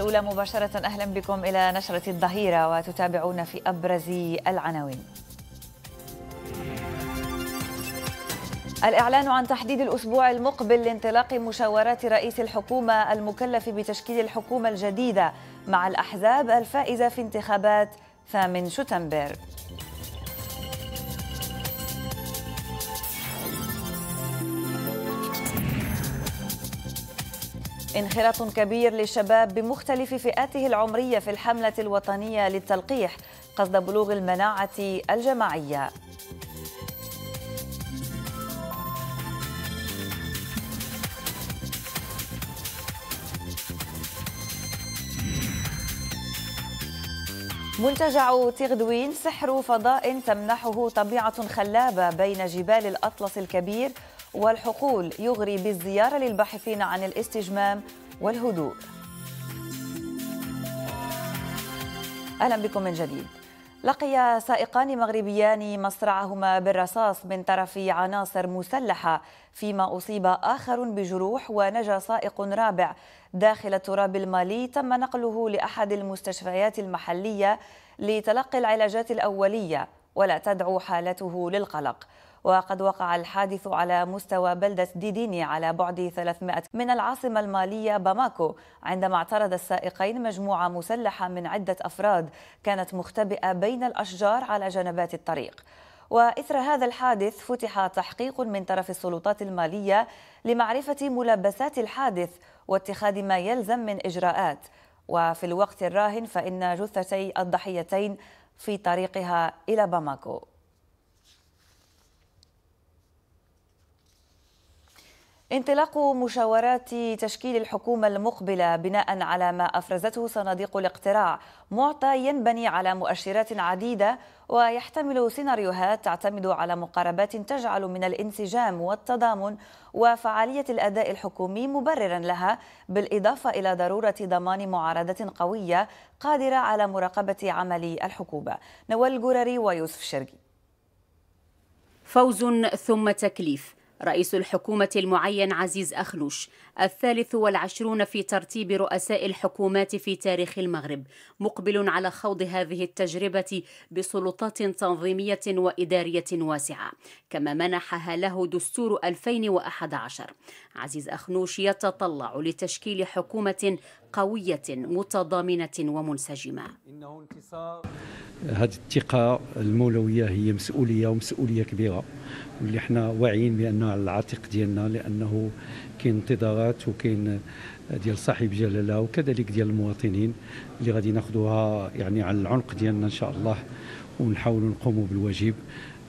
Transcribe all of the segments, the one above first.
الأولى مباشرة أهلا بكم إلى نشرة الظهيرة وتتابعون في أبرز العناوين الإعلان عن تحديد الأسبوع المقبل لانطلاق مشاورات رئيس الحكومة المكلف بتشكيل الحكومة الجديدة مع الأحزاب الفائزة في انتخابات 8 شتنبر انخراط كبير للشباب بمختلف فئاته العمرية في الحملة الوطنية للتلقيح قصد بلوغ المناعة الجماعية منتجع تغدوين سحر فضاء تمنحه طبيعة خلابة بين جبال الأطلس الكبير والحقول يغري بالزيارة للباحثين عن الاستجمام والهدوء أهلا بكم من جديد لقي سائقان مغربيان مصرعهما بالرصاص من طرف عناصر مسلحة فيما أصيب آخر بجروح ونجا سائق رابع داخل التراب المالي تم نقله لأحد المستشفيات المحلية لتلقي العلاجات الأولية ولا تدعو حالته للقلق وقد وقع الحادث على مستوى بلدة ديديني على بعد 300 من العاصمة المالية باماكو عندما اعترض السائقين مجموعة مسلحة من عدة أفراد كانت مختبئة بين الأشجار على جنبات الطريق وإثر هذا الحادث فتح تحقيق من طرف السلطات المالية لمعرفة ملابسات الحادث واتخاذ ما يلزم من إجراءات وفي الوقت الراهن فإن جثتي الضحيتين في طريقها إلى باماكو انطلاق مشاورات تشكيل الحكومة المقبلة بناء على ما أفرزته صناديق الاقتراع معطى ينبني على مؤشرات عديدة ويحتمل سيناريوهات تعتمد على مقاربات تجعل من الانسجام والتضامن وفعالية الأداء الحكومي مبررا لها بالإضافة إلى ضرورة ضمان معارضة قوية قادرة على مراقبة عمل الحكومة نوال جوراري ويوسف شرقي فوز ثم تكليف رئيس الحكومة المعين عزيز أخلوش الثالث والعشرون في ترتيب رؤساء الحكومات في تاريخ المغرب مقبل على خوض هذه التجربة بسلطات تنظيمية وإدارية واسعة كما منحها له دستور 2011 عزيز أخنوش يتطلع لتشكيل حكومة قوية متضامنة ومنسجمة هذه الثقة المولوية هي مسؤولية ومسؤولية كبيرة واللي حنا واعيين بانه على العاتق ديالنا لانه كاين انتظارات وكاين ديال صاحب جلاله وكذلك ديال المواطنين اللي غادي ناخذوها يعني على العنق ديالنا ان شاء الله ونحاولوا نقوموا بالواجب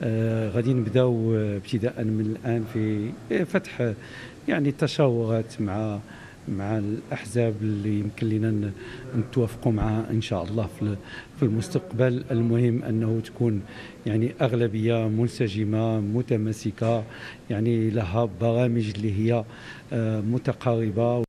آه غادي نبداو ابتداء من الان في فتح يعني التشاورات مع مع الاحزاب اللي يمكن لنا نتوافقوا معها ان شاء الله في المستقبل المهم انه تكون يعني اغلبيه منسجمه متماسكه يعني لها برامج اللي هي آه، متقاربه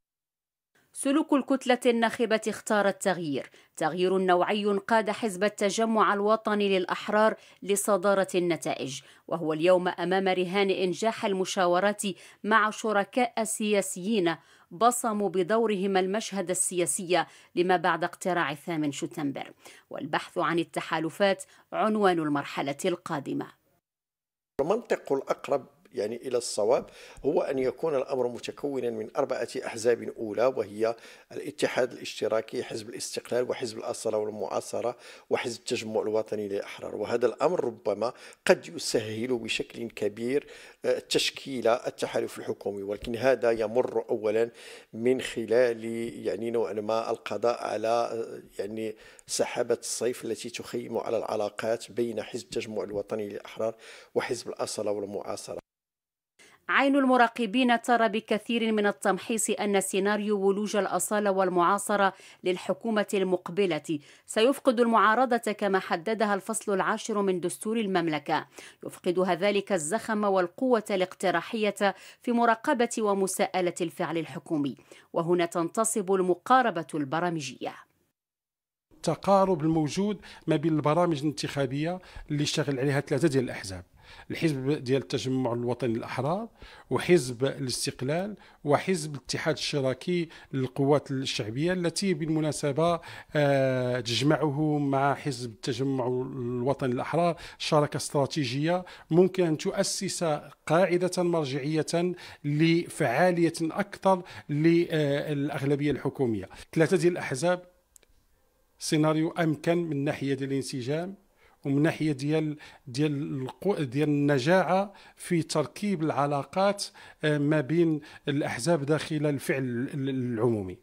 سلوك الكتلة الناخبة اختار التغيير تغيير نوعي قاد حزب التجمع الوطني للأحرار لصدارة النتائج وهو اليوم أمام رهان إنجاح المشاورات مع شركاء سياسيين بصموا بدورهم المشهد السياسي لما بعد اقتراع الثامن شتنبر والبحث عن التحالفات عنوان المرحلة القادمة المنطق الأقرب يعني إلى الصواب هو أن يكون الأمر متكونا من أربعة أحزاب أولى وهي الاتحاد الاشتراكي حزب الاستقلال وحزب الأصالة والمعاصرة وحزب التجمع الوطني للأحرار وهذا الأمر ربما قد يسهل بشكل كبير آه، تشكيل التحالف الحكومي ولكن هذا يمر أولا من خلال يعني نوعا ما القضاء على آه، يعني سحابة الصيف التي تخيم على العلاقات بين حزب التجمع الوطني للأحرار وحزب الأصالة والمعاصرة عين المراقبين ترى بكثير من التمحيص أن سيناريو ولوج الأصالة والمعاصرة للحكومة المقبلة سيفقد المعارضة كما حددها الفصل العاشر من دستور المملكة يفقدها ذلك الزخم والقوة الاقتراحية في مراقبة ومساءلة الفعل الحكومي وهنا تنتصب المقاربة البرامجية التقارب الموجود ما بين البرامج الانتخابيه اللي اشتغل عليها ثلاثه ديال الاحزاب الحزب ديال التجمع الوطني الاحرار وحزب الاستقلال وحزب الاتحاد الشراكي للقوات الشعبيه التي بالمناسبه آه، تجمعه مع حزب التجمع الوطني الاحرار شراكه استراتيجيه ممكن ان تؤسس قاعده مرجعيه لفعاليه اكثر للاغلبيه الحكوميه ثلاثه ديال الاحزاب سيناريو امكن من ناحيه الانسجام ومن ناحيه ديال ديال ديال النجاعه في تركيب العلاقات آه، ما بين الاحزاب داخل الفعل العمومي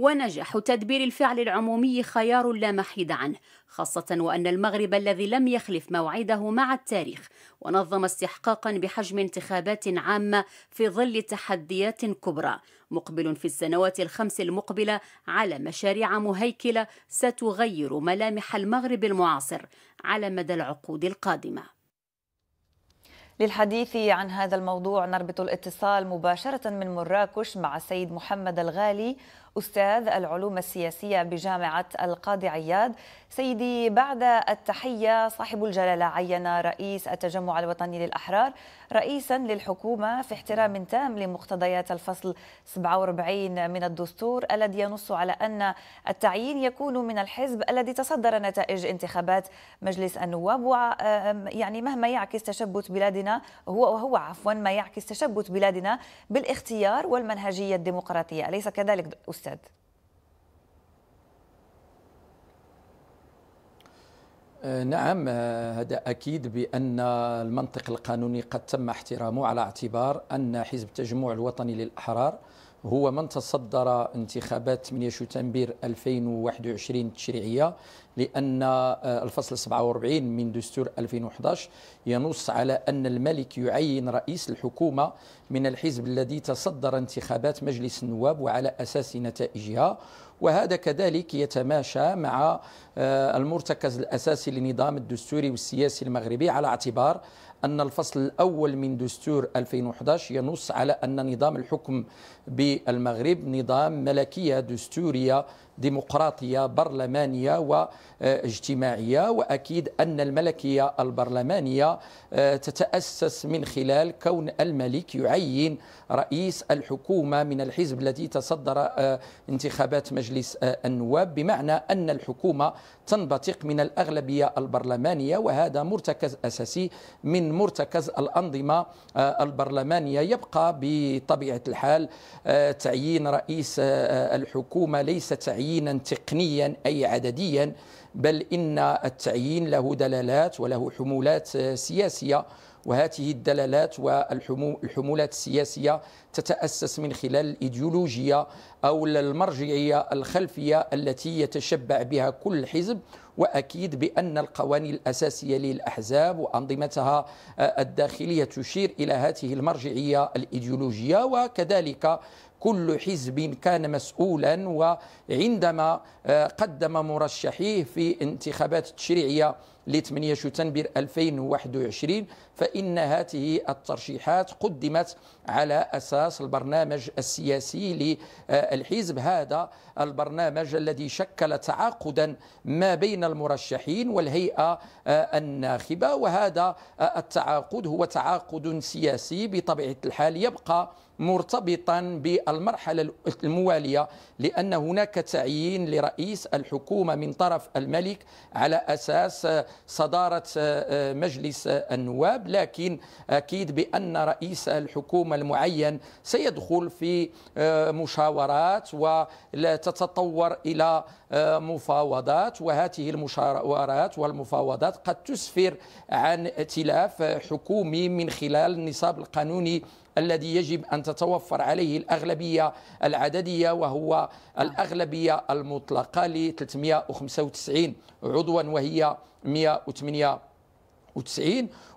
ونجاح تدبير الفعل العمومي خيار لا محيد عنه خاصة وأن المغرب الذي لم يخلف موعده مع التاريخ ونظم استحقاقا بحجم انتخابات عامة في ظل تحديات كبرى مقبل في السنوات الخمس المقبلة على مشاريع مهيكلة ستغير ملامح المغرب المعاصر على مدى العقود القادمة للحديث عن هذا الموضوع نربط الاتصال مباشرة من مراكش مع سيد محمد الغالي أستاذ العلوم السياسية بجامعة القاضي عياد سيدي بعد التحية صاحب الجلالة عين رئيس التجمع الوطني للأحرار رئيسا للحكومة في احترام تام لمقتضيات الفصل 47 من الدستور الذي ينص على أن التعيين يكون من الحزب الذي تصدر نتائج انتخابات مجلس النواب يعني مهما يعكس تشبث بلادنا هو وهو عفوا ما يعكس تشبث بلادنا بالاختيار والمنهجية الديمقراطية أليس كذلك أستاذ استاذ آه، نعم آه، هذا أكيد بأن المنطق القانوني قد تم احترامه على اعتبار أن حزب التجمع الوطني للأحرار هو من تصدر انتخابات 8 شتنبر 2021 التشريعيه لان آه، الفصل 47 من دستور 2011 ينص على ان الملك يعين رئيس الحكومه من الحزب الذي تصدر انتخابات مجلس النواب وعلى اساس نتائجها وهذا كذلك يتماشى مع آه، المرتكز الاساسي للنظام الدستوري والسياسي المغربي على اعتبار ان الفصل الاول من دستور 2011 ينص على ان نظام الحكم بالمغرب نظام ملكية دستورية ديمقراطية برلمانية واجتماعية وأكيد أن الملكية البرلمانية آه، تتأسس من خلال كون الملك يعين رئيس الحكومة من الحزب الذي تصدر آه، انتخابات مجلس آه، النواب بمعنى أن الحكومة تنبثق من الأغلبية البرلمانية وهذا مرتكز أساسي من مرتكز الأنظمة البرلمانية يبقى بطبيعة الحال آه، تعيين رئيس آه، آه، الحكومة ليس تعيينا تقنيا أي عدديا بل إن التعيين له دلالات وله حمولات سياسية وهذه الدلالات والحمولات السياسية تتأسس من خلال الإيديولوجية أو المرجعية الخلفية التي يتشبع بها كل حزب واكيد بان القوانين الاساسيه للاحزاب وانظمتها آه، الداخليه تشير الى هذه المرجعيه الايديولوجيه وكذلك كل حزب كان مسؤولا وعندما آه، قدم مرشحيه في انتخابات تشريعيه ل 8 شتنبر 2021 فإن هذه الترشيحات قدمت على أساس البرنامج السياسي للحزب هذا البرنامج الذي شكل تعاقدا ما بين المرشحين والهيئة الناخبة وهذا التعاقد هو تعاقد سياسي بطبيعة الحال يبقى مرتبطا بالمرحلة الموالية لأن هناك تعيين لرئيس الحكومة من طرف الملك على أساس صدارة آه، آه، مجلس النواب لكن أكيد بأن رئيس الحكومة المعين سيدخل في آه، مشاورات وتتطور إلى مفاوضات وهذه المشاورات والمفاوضات قد تسفر عن ائتلاف حكومي من خلال النصاب القانوني الذي يجب أن تتوفر عليه الأغلبية العددية وهو نعم. الأغلبية المطلقة ل 395 عضوا وهي 198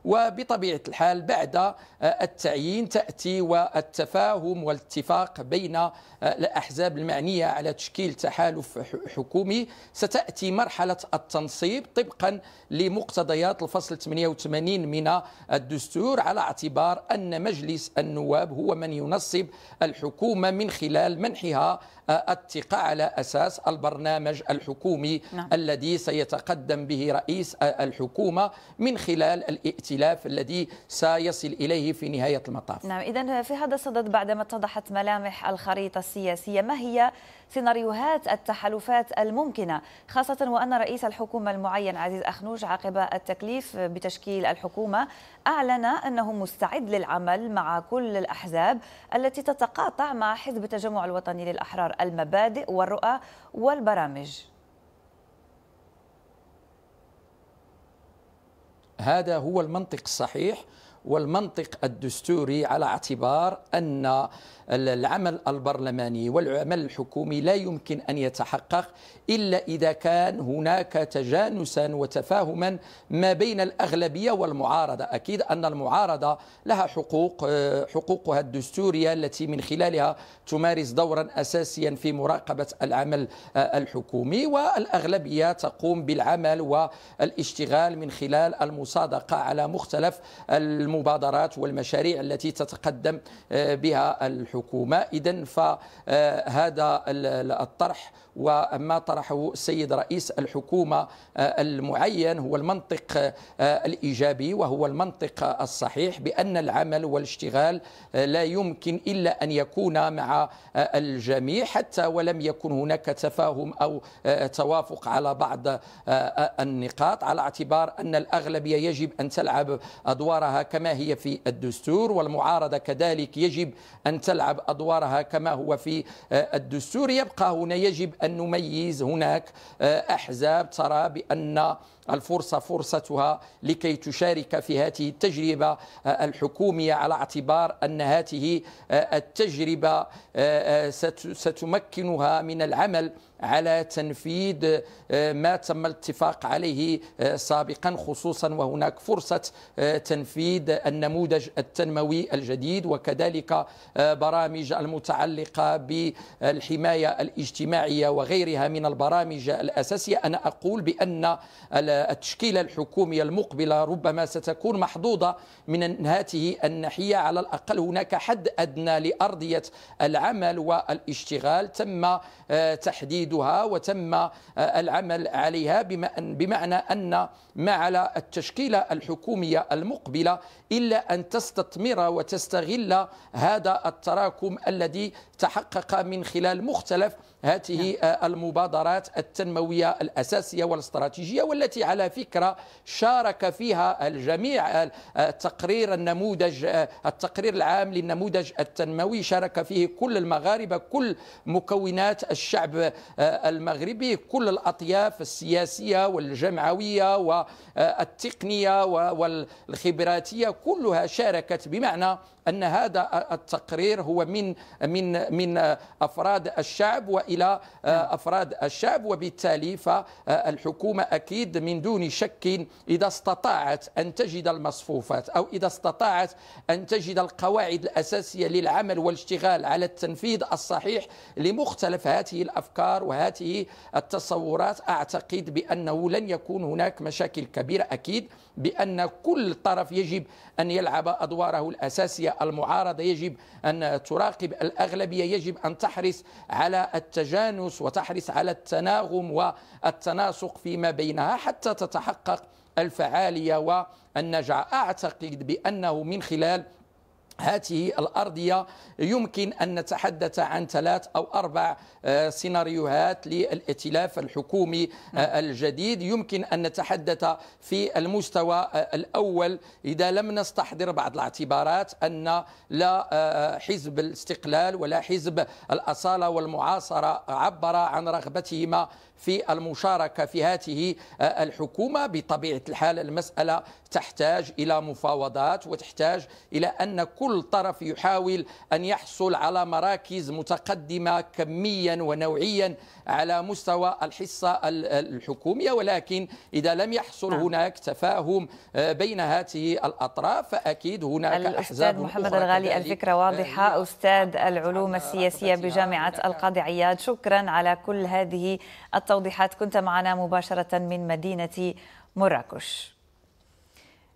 وبطبيعة الحال بعد آه، التعيين تأتي والتفاهم والاتفاق بين آه، الأحزاب المعنية على تشكيل تحالف حكومي ستأتي مرحلة التنصيب طبقا لمقتضيات الفصل 88 من الدستور على اعتبار أن مجلس النواب هو من ينصب الحكومة من خلال منحها آه، الثقة على أساس البرنامج الحكومي نعم. الذي سيتقدم به رئيس الحكومة من خلال الائتلاف الاختلاف الذي سيصل إليه في نهاية المطاف نعم إذا في هذا الصدد بعدما اتضحت ملامح الخريطة السياسية ما هي سيناريوهات التحالفات الممكنة خاصة وأن رئيس الحكومة المعين عزيز أخنوج عقب التكليف بتشكيل الحكومة أعلن أنه مستعد للعمل مع كل الأحزاب التي تتقاطع مع حزب التجمع الوطني للأحرار المبادئ والرؤى والبرامج هذا هو المنطق الصحيح والمنطق الدستوري على اعتبار أن العمل البرلماني والعمل الحكومي لا يمكن أن يتحقق إلا إذا كان هناك تجانسا وتفاهما ما بين الأغلبية والمعارضة أكيد أن المعارضة لها حقوق آه، حقوقها الدستورية التي من خلالها تمارس دورا أساسيا في مراقبة العمل آه، الحكومي والأغلبية تقوم بالعمل والاشتغال من خلال المصادقة على مختلف المبادرات والمشاريع التي تتقدم آه، بها الحكومة الحكومة إذا فهذا الطرح وما طرحه السيد رئيس الحكومة آه، المعين هو المنطق آه، الإيجابي وهو المنطق الصحيح بأن العمل والاشتغال آه، لا يمكن إلا أن يكون مع الجميع حتى ولم يكن هناك تفاهم أو توافق على بعض النقاط على اعتبار أن الأغلبية يجب أن تلعب أدوارها كما هي في الدستور والمعارضة كذلك يجب أن تلعب أدوارها كما هو في الدستور يبقى هنا يجب أن نميز هناك آه، أحزاب ترى بأن الفرصة فرصتها لكي تشارك في هذه التجربة آه، الحكومية على اعتبار أن هذه آه، التجربة آه، ستمكنها من العمل على تنفيذ ما تم الاتفاق عليه سابقا خصوصا وهناك فرصة تنفيذ النموذج التنموي الجديد وكذلك برامج المتعلقة بالحماية الاجتماعية وغيرها من البرامج الأساسية أنا أقول بأن التشكيلة الحكومية المقبلة ربما ستكون محظوظة من هذه الناحية على الأقل هناك حد أدنى لأرضية العمل والاشتغال تم آه، تحديدها وتم آه، العمل عليها بمعنى أن ما على التشكيلة الحكومية المقبلة إلا أن تستثمر وتستغل هذا التراكم الذي تحقق من خلال مختلف هذه نعم. المبادرات التنموية الأساسية والاستراتيجية والتي على فكرة شارك فيها الجميع التقرير النموذج التقرير العام للنموذج التنموي شارك فيه كل المغاربة كل مكونات الشعب آه، المغربي كل الأطياف السياسية والجمعوية والتقنية والخبراتية كلها شاركت بمعنى أن هذا التقرير هو من من من أفراد الشعب وإن إلى آه، نعم. أفراد الشعب وبالتالي فالحكومة آه، أكيد من دون شك إذا استطاعت أن تجد المصفوفات أو إذا استطاعت أن تجد القواعد الأساسية للعمل والاشتغال على التنفيذ الصحيح لمختلف هذه الأفكار وهذه التصورات أعتقد بأنه لن يكون هناك مشاكل كبيرة أكيد بأن كل طرف يجب أن يلعب أدواره الأساسية المعارضة يجب أن تراقب الأغلبية يجب أن تحرص على الت التجانس وتحرص على التناغم والتناسق فيما بينها حتى تتحقق الفعاليه والنجاح اعتقد بانه من خلال هذه الأرضية يمكن أن نتحدث عن ثلاث أو أربع آه، سيناريوهات للائتلاف الحكومي آه، نعم. الجديد يمكن أن نتحدث في المستوى آه، الأول إذا لم نستحضر بعض الاعتبارات أن لا حزب الاستقلال ولا حزب الأصالة والمعاصرة عبر عن رغبتهما في المشاركة في هذه آه، الحكومة بطبيعة الحال المسألة تحتاج إلى مفاوضات وتحتاج إلى أن كل طرف يحاول أن يحصل على مراكز متقدمة كميا ونوعيا على مستوى الحصة الحكومية ولكن إذا لم يحصل نعم. هناك تفاهم آه، بين هذه الأطراف فأكيد هناك الأستاذ محمد الغالي الفكرة واضحة آه، أستاذ العلوم السياسية بجامعة القاضي عياد شكرا على كل هذه التفاهم. التوضيحات كنت معنا مباشرة من مدينة مراكش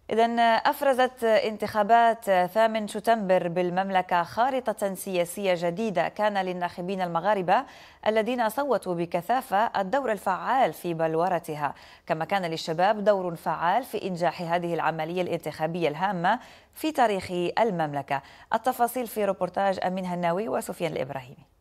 إذا أفرزت انتخابات 8 شتنبر بالمملكة خارطة سياسية جديدة كان للناخبين المغاربة الذين صوتوا بكثافة الدور الفعال في بلورتها، كما كان للشباب دور فعال في إنجاح هذه العملية الانتخابية الهامة في تاريخ المملكة. التفاصيل في روبورتاج أمين هناوي وسفيان الإبراهيمي.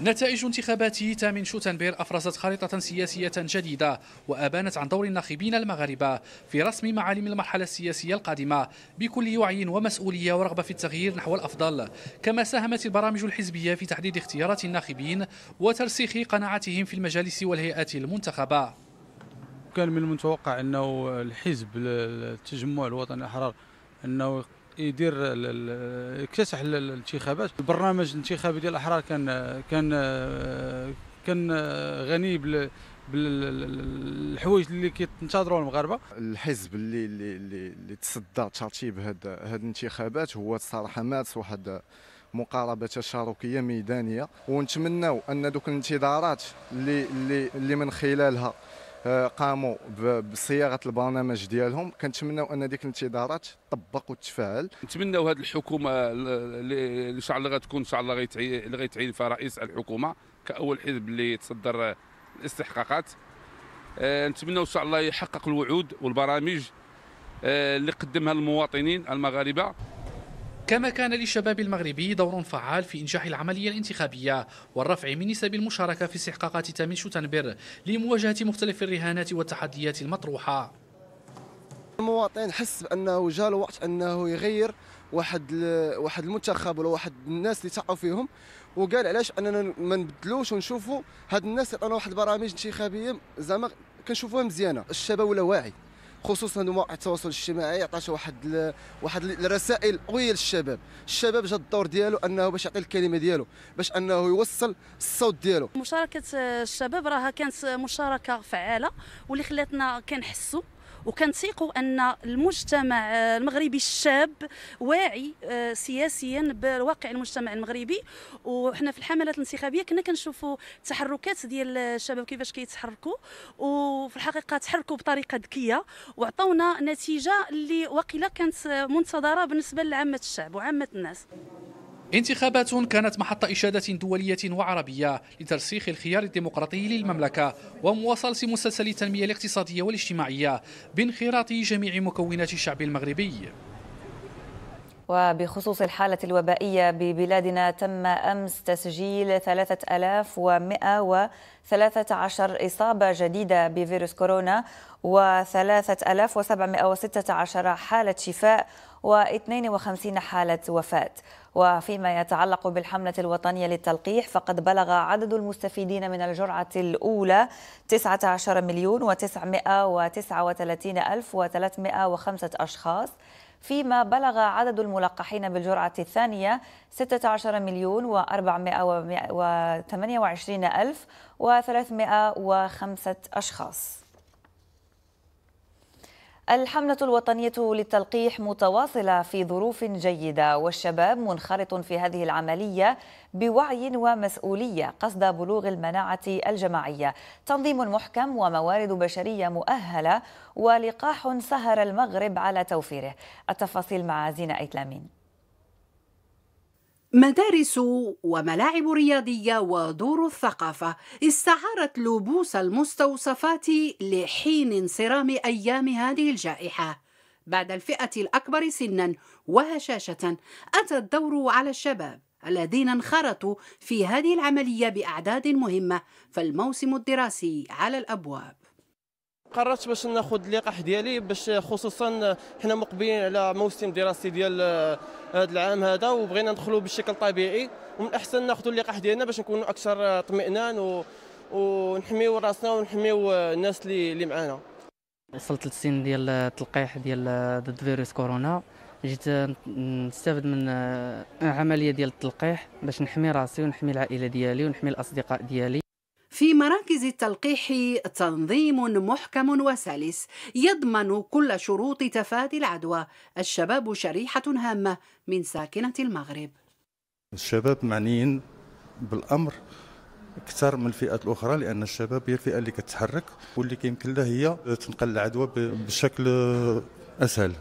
نتائج انتخابات 8 شوتنبير أفرزت خريطة سياسية جديدة وأبانت عن دور الناخبين المغاربة في رسم معالم المرحلة السياسية القادمة بكل وعي ومسؤولية ورغبة في التغيير نحو الأفضل كما ساهمت البرامج الحزبية في تحديد اختيارات الناخبين وترسيخ قناعاتهم في المجالس والهيئات المنتخبة كان من المتوقع أنه الحزب التجمع الوطني الأحرار أنه يدير يكتسح الانتخابات البرنامج الانتخابي ديال الاحرار كان كان كان غني بالحوايج اللي كينتظروا المغاربه الحزب اللي اللي اللي تصدى ترتيب هاد هاد الانتخابات هو الصراحه مات واحد مقاربه تشاركيه ميدانيه ونتمناو ان دوك الانتظارات اللي اللي اللي من خلالها آه، قاموا بصياغه البرنامج ديالهم كنتمنوا ان ديك الانتظارات تطبق وتتفاعل نتمنوا هذه الحكومه اللي ان شاء الله غتكون ان شاء الله اللي غيتعين فيها رئيس الحكومه كاول حزب اللي تصدر الاستحقاقات آه، نتمنوا ان شاء الله يحقق الوعود والبرامج آه، اللي قدمها للمواطنين المغاربه كما كان للشباب المغربي دور فعال في إنجاح العملية الانتخابية والرفع من نسب المشاركة في استحقاقات تامين شتنبر لمواجهة مختلف الرهانات والتحديات المطروحة المواطن حس بانه جاء الوقت انه يغير واحد واحد المنتخب ولا واحد الناس اللي تاعوا فيهم وقال علاش اننا ما نبدلوش ونشوفوا هاد الناس اللي واحد البرامج انتخابيه زعما كنشوفوها مزيانه الشباب ولا واعي خصوصا مواقع التواصل الاجتماعي يعطاش واحد ال... واحد الرسائل قويه للشباب الشباب جا الدور ديالو انه باش يعطي الكلمه ديالو باش انه يوصل الصوت ديالو مشاركه الشباب راها كانت مشاركه فعاله واللي خلاتنا كنحسوا وكنثيقوا ان المجتمع المغربي الشاب واعي آه، سياسيا بواقع المجتمع المغربي وحنا في الحملات الانتخابيه كنا كنشوفوا التحركات ديال الشباب كيفاش كيتحركوا وفي الحقيقه تحركوا بطريقه ذكيه وعطونا نتيجه اللي وقيله كانت منتظره بالنسبه لعامه الشعب وعامه الناس انتخابات كانت محط إشادة دولية وعربية لترسيخ الخيار الديمقراطي للمملكة ومواصلة مسلسل التنمية الاقتصادية والاجتماعية بانخراط جميع مكونات الشعب المغربي وبخصوص الحالة الوبائية ببلادنا تم أمس تسجيل 3113 إصابة جديدة بفيروس كورونا و3716 حالة شفاء و52 حالة وفاة وفيما يتعلق بالحملة الوطنية للتلقيح فقد بلغ عدد المستفيدين من الجرعة الأولى 19 مليون و939 ألف و305 أشخاص فيما بلغ عدد الملقحين بالجرعة الثانية 16 مليون و428 ألف و305 أشخاص الحملة الوطنية للتلقيح متواصلة في ظروف جيدة والشباب منخرط في هذه العملية بوعي ومسؤولية قصد بلوغ المناعة الجماعية تنظيم محكم وموارد بشرية مؤهلة ولقاح سهر المغرب على توفيره التفاصيل مع زينة أيتلامين مدارس وملاعب رياضيه ودور الثقافه استعارت لبوس المستوصفات لحين انصرام ايام هذه الجائحه بعد الفئه الاكبر سنا وهشاشه اتى الدور على الشباب الذين انخرطوا في هذه العمليه باعداد مهمه فالموسم الدراسي على الابواب قررت باش ناخذ اللقاح ديالي باش خصوصا حنا مقبلين على موسم دراسي ديال هذا آه، العام هذا وبغينا ندخلوا بشكل طبيعي ومن الاحسن ناخذوا اللقاح ديالنا باش نكونوا اكثر اطمئنان و... ونحميو راسنا ونحميو الناس اللي اللي معانا وصلت للسن ديال التلقيح ديال آه، ضد فيروس كورونا جيت آه، نستافد من عمليه ديال التلقيح باش نحمي راسي ونحمي العائله ديالي ونحمي الاصدقاء ديالي في مراكز التلقيح تنظيم محكم وسلس يضمن كل شروط تفادي العدوى الشباب شريحة هامة من ساكنة المغرب الشباب معنيين بالأمر اكثر من الفئات الاخرى لان الشباب هي الفئه اللي كتحرك واللي كيمكن لها هي تنقل العدوى بشكل اسهل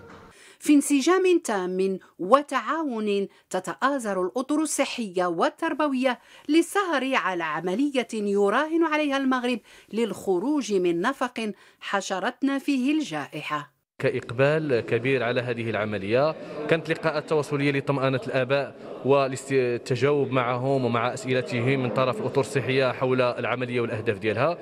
في انسجام تام وتعاون تتآزر الأطر الصحية والتربوية للسهر على عملية يراهن عليها المغرب للخروج من نفق حشرتنا فيه الجائحة كإقبال كبير على هذه العملية كانت لقاءات تواصلية لطمأنة الآباء والتجاوب معهم ومع أسئلتهم من طرف الأطر الصحية حول العملية والأهداف ديالها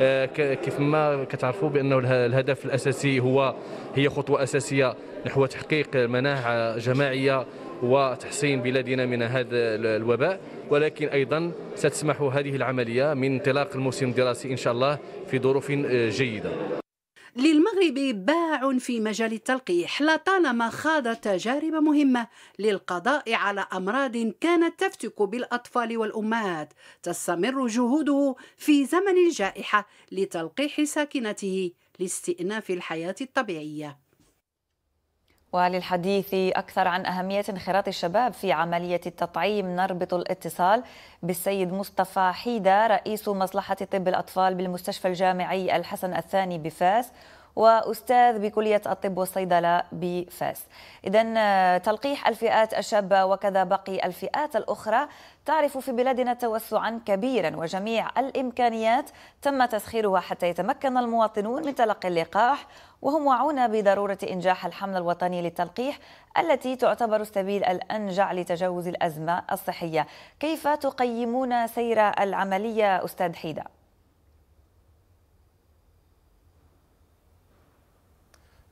آه، كيف ما كتعرفوا بأنه الهدف الأساسي هو هي خطوة أساسية نحو تحقيق مناعة جماعية وتحصين بلادنا من هذا الوباء ولكن ايضا ستسمح هذه العمليه من انطلاق الموسم الدراسي ان شاء الله في ظروف جيده للمغرب باع في مجال التلقيح لطالما خاض تجارب مهمة للقضاء على أمراض كانت تفتك بالأطفال والأمهات تستمر جهوده في زمن الجائحة لتلقيح ساكنته لاستئناف الحياة الطبيعية وللحديث أكثر عن أهمية انخراط الشباب في عملية التطعيم نربط الاتصال بالسيد مصطفى حيدة رئيس مصلحة طب الأطفال بالمستشفى الجامعي الحسن الثاني بفاس وأستاذ بكلية الطب والصيدلة بفاس إذا تلقيح الفئات الشابة وكذا باقي الفئات الأخرى تعرف في بلادنا توسعا كبيرا وجميع الإمكانيات تم تسخيرها حتى يتمكن المواطنون من تلقي اللقاح وهم واعون بضرورة إنجاح الحملة الوطنية للتلقيح التي تعتبر السبيل الأنجع لتجاوز الأزمة الصحية كيف تقيمون سير العملية أستاذ حيدة؟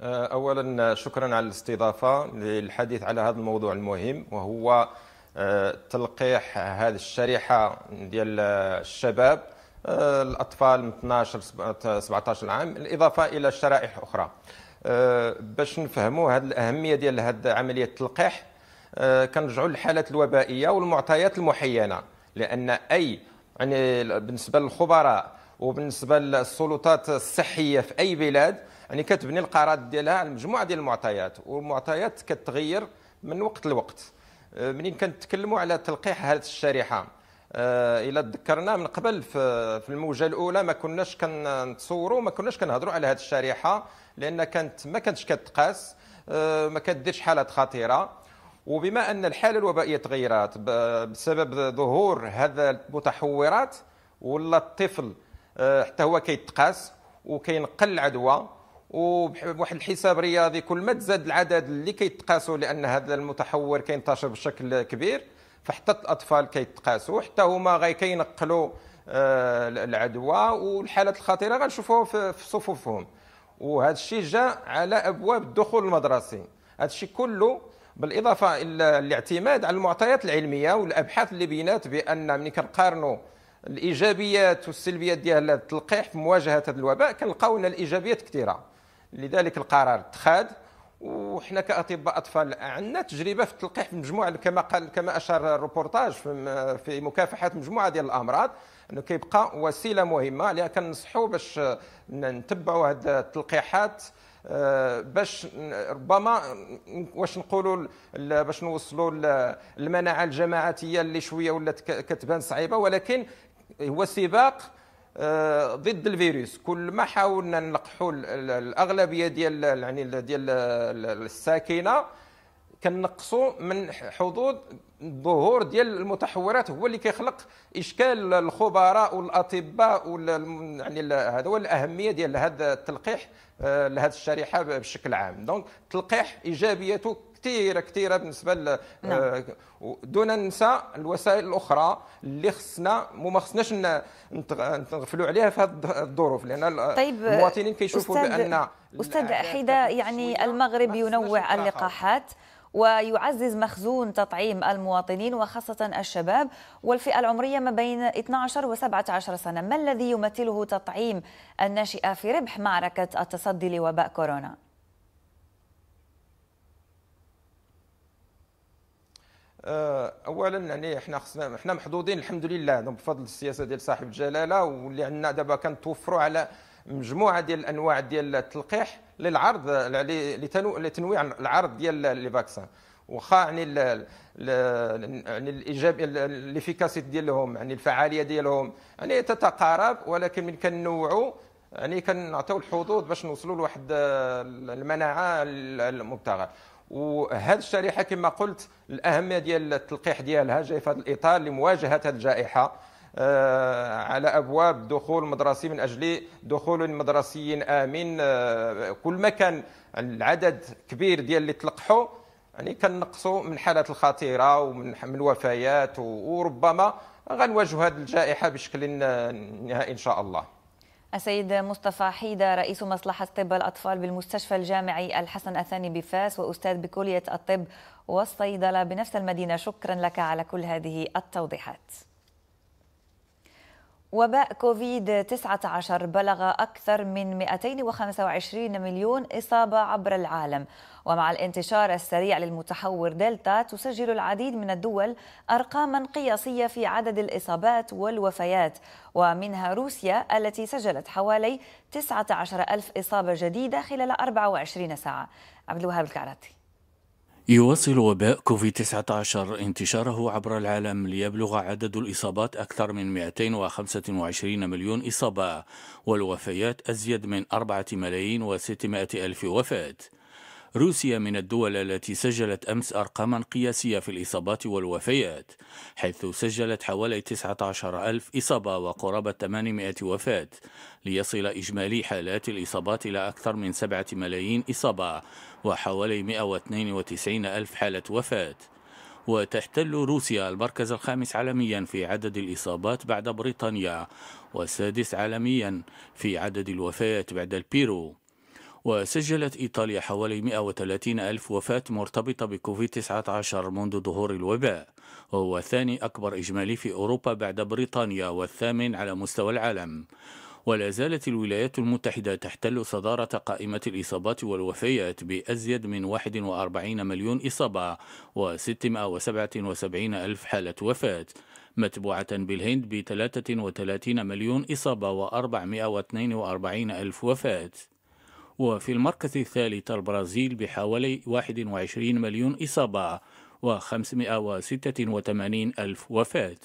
آه، اولا شكرا على الاستضافه للحديث على هذا الموضوع المهم وهو آه، تلقيح هذه الشريحه ديال الشباب الاطفال من 12 17 عام بالاضافه الى شرائح اخرى أه، باش نفهموا هذه الاهميه ديال هذه عمليه التلقيح أه، كنرجعوا للحالات الوبائيه والمعطيات المحينه لان اي يعني بالنسبه للخبراء وبالنسبه للسلطات الصحيه في اي بلاد يعني كتبني القرارات ديالها على مجموعه ديال المعطيات والمعطيات كتغير من وقت لوقت أه، منين كنتكلموا على تلقيح هذه الشريحه آه، الا تذكرنا من قبل في الموجه الاولى ما كناش كنتصوروا ما كناش كنهضروا على هذه الشريحه لان كانت ما كانتش كتقاس آه، ما كديرش حالات خطيره وبما ان الحاله الوبائيه تغيرات بسبب ظهور هذا المتحورات ولا الطفل آه، حتى هو كيتقاس وكينقل العدوى وبواحد الحساب رياضي كل ما تزاد العدد اللي كيتقاسوا لان هذا المتحور كينتشر بشكل كبير فحتى الاطفال كيتقاسوا حتى هما غير كينقلوا آه، العدوى والحالات الخطيره غنشوفوها في صفوفهم وهذا الشيء جاء على ابواب الدخول المدرسي هذا الشيء كله بالاضافه الى الاعتماد على المعطيات العلميه والابحاث اللي بينات بان ملي كنقارنوا الايجابيات والسلبيات ديال التلقيح في مواجهه هذا الوباء كنلقاو ان الايجابيات كثيره لذلك القرار اتخذ وحنا كاطباء اطفال عندنا تجربه في التلقيح في مجموعه كما قال كما اشار الروبورتاج في مكافحه مجموعه ديال الامراض انه كيبقى وسيله مهمه اللي كنصحوا باش نتبعوا هذه التلقيحات آه، باش ربما واش نقولوا باش نوصلوا المناعه الجماعاتيه اللي شويه ولات كتبان صعيبه ولكن هو سباق آه، ضد الفيروس كل ما حاولنا نلقحوا الاغلبيه ديال يعني ديال الساكنه كنقصوا من حظوظ الظهور ديال المتحورات هو اللي كيخلق اشكال الخبراء والاطباء يعني هذا هو الاهميه ديال هذا التلقيح آه، لهذه الشريحه بشكل عام دونك تلقيح ايجابيته كثيره كثيره بالنسبه ل نعم. آه، دون ننسى الوسائل الاخرى اللي خصنا وما خصناش نغفلوا عليها في هذه الظروف لان طيب المواطنين كيشوفوا بان استاذ حيده يعني المغرب ينوع اللقاحات ويعزز مخزون تطعيم المواطنين وخاصة الشباب والفئة العمرية ما بين 12 و 17 سنة ما الذي يمثله تطعيم الناشئة في ربح معركة التصدي لوباء كورونا؟ آه، اولا يعني احنا خصنا احنا محظوظين الحمد لله بفضل السياسه ديال صاحب الجلاله واللي عندنا دابا كنتوفروا على مجموعه ديال الانواع ديال التلقيح للعرض لتنويع العرض ديال لي فاكسان واخا يعني يعني الايجابي ليفيكاسيت ديالهم يعني الفعاليه ديالهم يعني تتقارب ولكن من كنوعوا يعني كنعطيو الحظوظ باش نوصلوا لواحد المناعه المبتغى وهذه الشريحه كما قلت الاهميه ديال التلقيح ديالها جاي في هذا الاطار لمواجهه الجائحه آه، على ابواب دخول مدرسي من اجل دخول مدرسي امن آه، كل ما كان العدد كبير ديال اللي تلقحوا يعني كنقصوا من الحالات الخطيره ومن من الوفيات وربما غنواجهوا هذه الجائحه بشكل نهائي ان شاء الله السيد مصطفى حيدة رئيس مصلحة طب الأطفال بالمستشفى الجامعي الحسن الثاني بفاس وأستاذ بكلية الطب والصيدلة بنفس المدينة شكرا لك على كل هذه التوضيحات وباء كوفيد 19 بلغ أكثر من 225 مليون إصابة عبر العالم ومع الانتشار السريع للمتحور دلتا تسجل العديد من الدول أرقاما قياسية في عدد الإصابات والوفيات ومنها روسيا التي سجلت حوالي 19 ألف إصابة جديدة خلال 24 ساعة عبد الوهاب الكعراتي يواصل وباء كوفيد-19 انتشاره عبر العالم ليبلغ عدد الإصابات أكثر من 225 مليون إصابة والوفيات أزيد من 4 ملايين و600 ألف وفاة روسيا من الدول التي سجلت أمس أرقاما قياسية في الإصابات والوفيات حيث سجلت حوالي 19 ألف إصابة وقرابة 800 وفاة ليصل إجمالي حالات الإصابات إلى أكثر من 7 ملايين إصابة وحوالي 192 ألف حالة وفاة وتحتل روسيا المركز الخامس عالميا في عدد الإصابات بعد بريطانيا والسادس عالميا في عدد الوفيات بعد البيرو وسجلت إيطاليا حوالي 130 ألف وفاة مرتبطة بكوفيد-19 منذ ظهور الوباء وهو ثاني أكبر إجمالي في أوروبا بعد بريطانيا والثامن على مستوى العالم ولا زالت الولايات المتحدة تحتل صدارة قائمة الإصابات والوفيات بأزيد من 41 مليون إصابة و677 ألف حالة وفاة متبوعة بالهند ب 33 مليون إصابة و442 ألف وفاة وفي المركز الثالث البرازيل بحوالي 21 مليون إصابة و586 ألف وفاة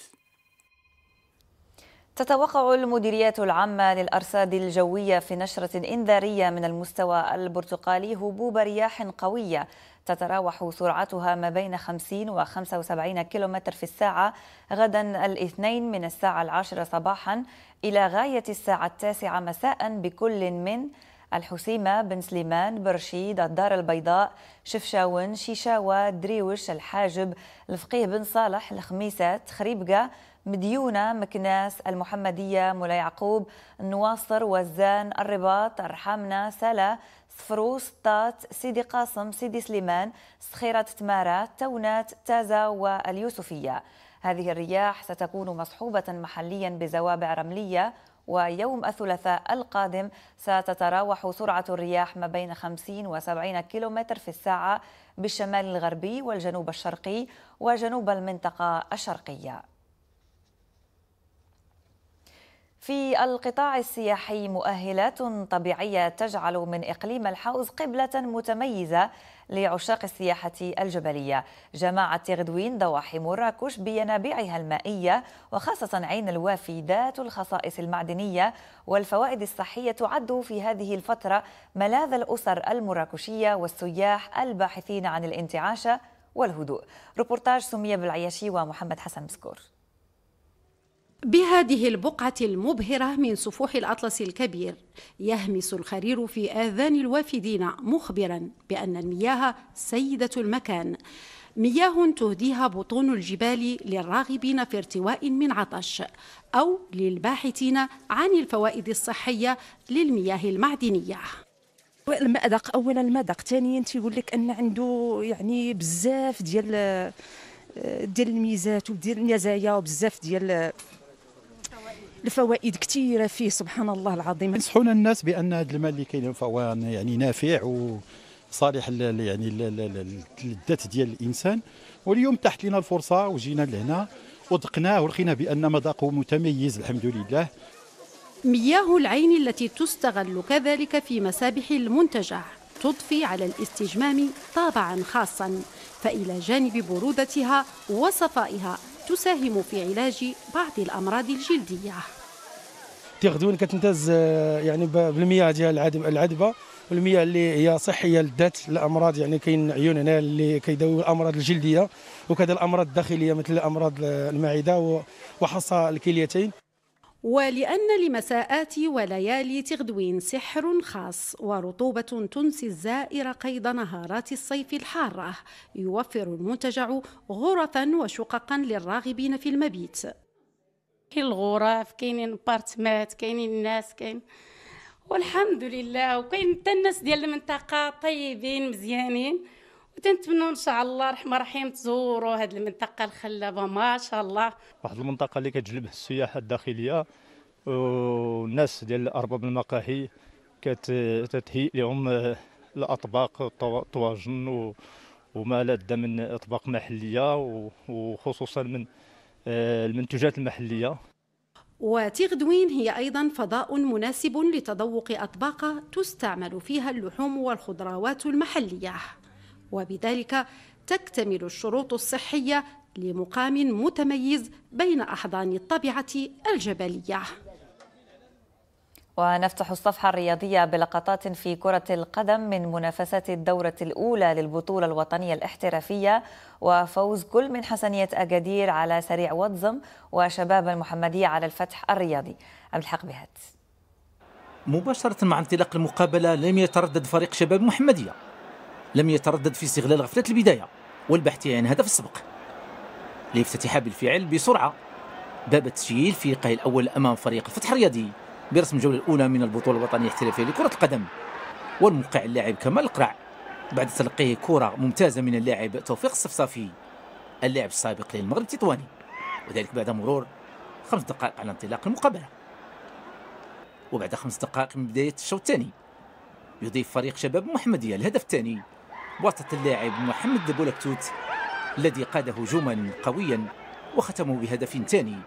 تتوقع المديرية العامة للأرصاد الجوية في نشرة إنذارية من المستوى البرتقالي هبوب رياح قوية تتراوح سرعتها ما بين 50 و 75 كيلومتر في الساعة غدا الاثنين من الساعة العاشرة صباحا إلى غاية الساعة التاسعة مساء بكل من الحسيمة بن سليمان برشيد الدار البيضاء شفشاون شيشاوة دريوش الحاجب الفقيه بن صالح الخميسات خريبقة مديونة مكناس المحمدية مولاي يعقوب النواصر وزان الرباط الرحامنة سلا صفروس طات سيدي قاسم سيدي سليمان سخيرة تمارة تونات تازا واليوسفية هذه الرياح ستكون مصحوبة محليا بزوابع رملية ويوم الثلاثاء القادم ستتراوح سرعة الرياح ما بين 50 و 70 كيلومتر في الساعة بالشمال الغربي والجنوب الشرقي وجنوب المنطقة الشرقية في القطاع السياحي مؤهلات طبيعية تجعل من إقليم الحوز قبلة متميزة لعشاق السياحة الجبلية جماعة تغدوين ضواحي مراكش بينابيعها المائية وخاصة عين الوافي ذات الخصائص المعدنية والفوائد الصحية تعد في هذه الفترة ملاذ الأسر المراكشية والسياح الباحثين عن الانتعاشة والهدوء روبورتاج سمية بالعياشي ومحمد حسن مسكور بهذه البقعة المبهرة من سفوح الأطلس الكبير يهمس الخرير في آذان الوافدين مخبرا بأن المياه سيدة المكان مياه تهديها بطون الجبال للراغبين في ارتواء من عطش أو للباحثين عن الفوائد الصحية للمياه المعدنية المأذق أولا المأذق ثانيا تيقول لك أن عنده يعني بزاف ديال آه، ديال الميزات وديال المزايا وبزاف ديال الفوائد كثيره فيه سبحان الله العظيم ينصحون الناس بان هذا المال اللي كاين فهو يعني, يعني نافع وصالح يعني للذات ديال الانسان واليوم تحت لنا الفرصه وجينا لهنا وذقناه ولقينا بان مذاقه متميز الحمد لله مياه العين التي تستغل كذلك في مسابح المنتجع تضفي على الاستجمام طابعا خاصا فإلى جانب برودتها وصفائها تساهم في علاج بعض الأمراض الجلدية تاخذون كتمتاز آه، يعني بالمياه ديال العذبه والمياه اللي هي صحيه للذات الامراض يعني كاين عيون هنا اللي كيداويو الامراض الجلديه وكذا الامراض الداخليه مثل امراض آه، المعده وحصى الكليتين ولأن لمساءات وليالي تغدوين سحر خاص ورطوبة تنسي الزائر قيد نهارات الصيف الحارة يوفر المنتجع غرفا وشققا للراغبين في المبيت كاين الغرف كاينين بارتمات كاينين الناس كاين والحمد لله وكاين حتى الناس ديال المنطقه طيبين مزيانين تنتمنوا ان شاء الله الرحمن الرحيم تزوروا هذه المنطقه الخلابه ما شاء الله واحد المنطقه اللي كتجلب السياحه الداخليه والناس ديال ارباب المقاهي كتهيئ لهم آه، الاطباق الطواجن وما لذ من اطباق محليه وخصوصا من آه، المنتوجات المحليه وتغدوين هي أيضا فضاء مناسب لتذوق أطباق تستعمل فيها اللحوم والخضروات المحلية وبذلك تكتمل الشروط الصحية لمقام متميز بين أحضان الطبيعة الجبلية ونفتح الصفحة الرياضية بلقطات في كرة القدم من منافسات الدورة الأولى للبطولة الوطنية الاحترافية وفوز كل من حسنية أكادير على سريع واتزم وشباب المحمدية على الفتح الرياضي عبد الحق بهات مباشرة مع انطلاق المقابلة لم يتردد فريق شباب محمدية لم يتردد في استغلال غفلة البداية والبحث عن هدف السبق ليفتتح بالفعل بسرعة باب التسجيل في لقائه الأول أمام فريق الفتح الرياضي برسم الجولة الأولى من البطولة الوطنية الاحترافية لكرة القدم والموقع اللاعب كمال القرع بعد تلقيه كرة ممتازة من اللاعب توفيق الصفصافي اللاعب السابق للمغرب التطواني وذلك بعد مرور خمس دقائق على انطلاق المقابلة وبعد خمس دقائق من بداية الشوط الثاني يضيف فريق شباب محمدية الهدف الثاني وسط اللاعب محمد بولكتوت الذي قاد هجوما قويا وختمه بهدف ثاني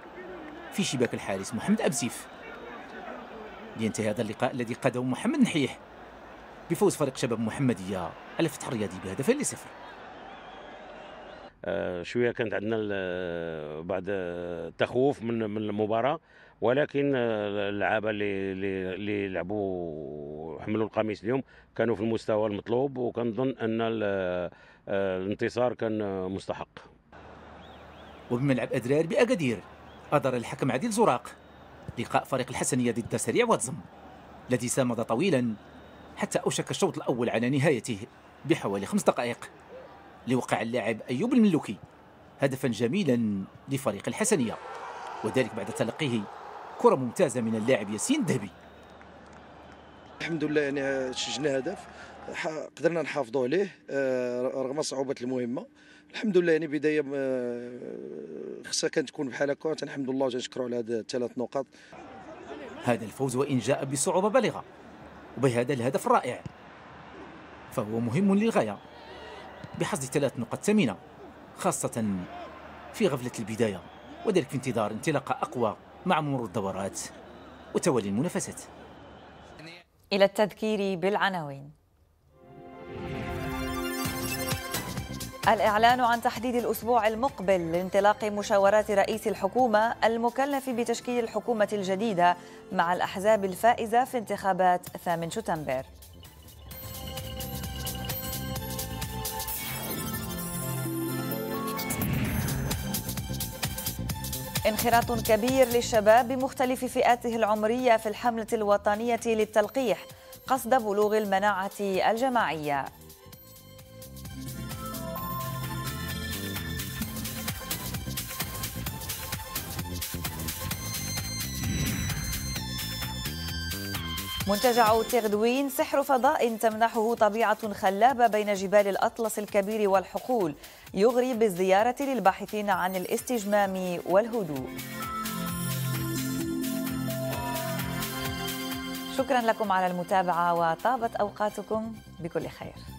في شباك الحارس محمد أبزيف لينتهي هذا اللقاء الذي قاده محمد نحيح بفوز فريق شباب محمدية الفتح الرياضي بهدفين لصفر آه، شويه كانت عندنا آه، بعض التخوف آه، من من المباراه ولكن اللعابه اللي اللي لعبوا حملوا القميص اليوم كانوا في المستوى المطلوب وكنظن ان الانتصار كان مستحق وبملعب ادرار باكادير أدار الحكم عادل زراق لقاء فريق الحسنية ضد سريع واتزم الذي سامد طويلا حتى أوشك الشوط الأول على نهايته بحوالي خمس دقائق لوقع اللاعب أيوب الملوكي هدفا جميلا لفريق الحسنية وذلك بعد تلقيه كرة ممتازة من اللاعب ياسين الذهبي الحمد لله يعني سجلنا هدف قدرنا نحافظوا عليه آه، رغم صعوبة المهمة الحمد لله يعني بداية آه، خصها كانت تكون بحال هكا الحمد لله تنشكروا على هاد الثلاث نقاط هذا الفوز وإن جاء بصعوبة بالغة وبهذا الهدف الرائع فهو مهم للغاية بحصد ثلاث نقاط ثمينة خاصة في غفلة البداية وذلك في انتظار انطلاقة أقوى مع مرور الدورات وتوالي المنافسات إلى التذكير بالعناوين الإعلان عن تحديد الأسبوع المقبل لانطلاق مشاورات رئيس الحكومة المكلف بتشكيل الحكومة الجديدة مع الأحزاب الفائزة في انتخابات 8 شتنبر انخراط كبير للشباب بمختلف فئاته العمرية في الحملة الوطنية للتلقيح قصد بلوغ المناعة الجماعية منتجع تردوين سحر فضاء تمنحه طبيعة خلابة بين جبال الأطلس الكبير والحقول يغري بالزيارة للباحثين عن الاستجمام والهدوء شكرا لكم على المتابعة وطابت أوقاتكم بكل خير